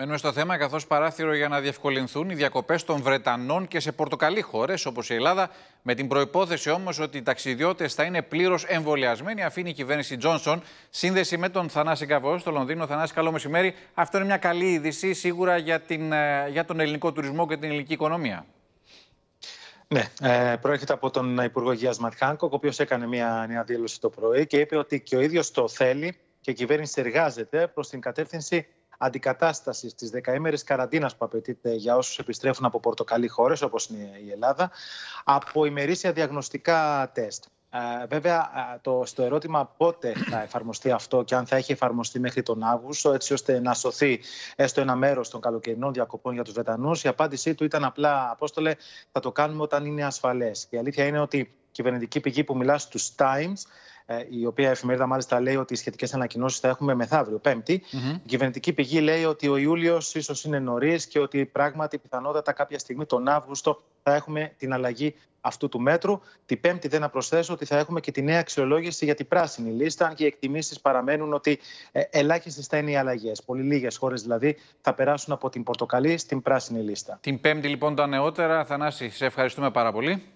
Μένουμε στο θέμα καθώς παράθυρο για να διευκολυνθούν οι διακοπές των Βρετανών και σε πορτοκαλί χώρες όπως η Ελλάδα με την προϋπόθεση όμως ότι οι ταξιδιώτες θα είναι πλήρως εμβολιασμένοι αφήνει η κυβέρνηση Τζόνσον σύνδεση με τον Θανάση Καβό στο Λονδίνο. Θανάση καλό μεσημέρι. Αυτό είναι μια καλή είδηση σίγουρα για, την, ε, για τον ελληνικό τουρισμό και την ελληνική οικονομία. Ναι, ε, προέρχεται από τον Υπουργό Υγείας ο οποίος έκανε μια νέα δήλωση το πρωί και είπε ότι και ο ίδιος το θέλει και η κυβέρνηση εργάζεται προς την κατεύθυνση αντικατάστασης της δεκαήμερης καραντίνας που απαιτείται για όσους επιστρέφουν από πορτοκαλί χώρες, όπως είναι η Ελλάδα, από ημερήσια διαγνωστικά τεστ. Ε, βέβαια, ε, το, στο ερώτημα πότε θα εφαρμοστεί αυτό και αν θα έχει εφαρμοστεί μέχρι τον Αύγουστο, έτσι ώστε να σωθεί έστω ένα μέρος των καλοκαιρινών διακοπών για τους Βρετανούς, η απάντησή του ήταν απλά, Απόστολε, θα το κάνουμε όταν είναι ασφαλές. Η αλήθεια είναι ότι κυβερνητική πηγή που μιλά στους Times, ε, η οποία εφημερίδα μάλιστα λέει ότι οι σχετικές ανακοινώσεις θα έχουμε μεθαύριο, Πέμπτη. Η κυβερνητική πηγή λέει ότι ο Ιούλιος ίσως είναι νωρίς και ότι πράγματι πιθανότατα κάποια στιγμή τον Αύγουστο θα έχουμε την αλλαγή αυτού του μέτρου. Την Πέμπτη δεν να προσθέσω ότι θα έχουμε και τη νέα αξιολόγηση για την πράσινη λίστα, αν και οι εκτιμήσεις παραμένουν ότι ε, ελάχιστες θα είναι οι αλλαγές. Πολύ λίγες χώρες δηλαδή θα περάσουν από την πορτοκαλί στην πράσινη λίστα. Την Πέμπτη λοιπόν τα νεότερα. Θανάση, σε ευχαριστούμε πάρα πολύ.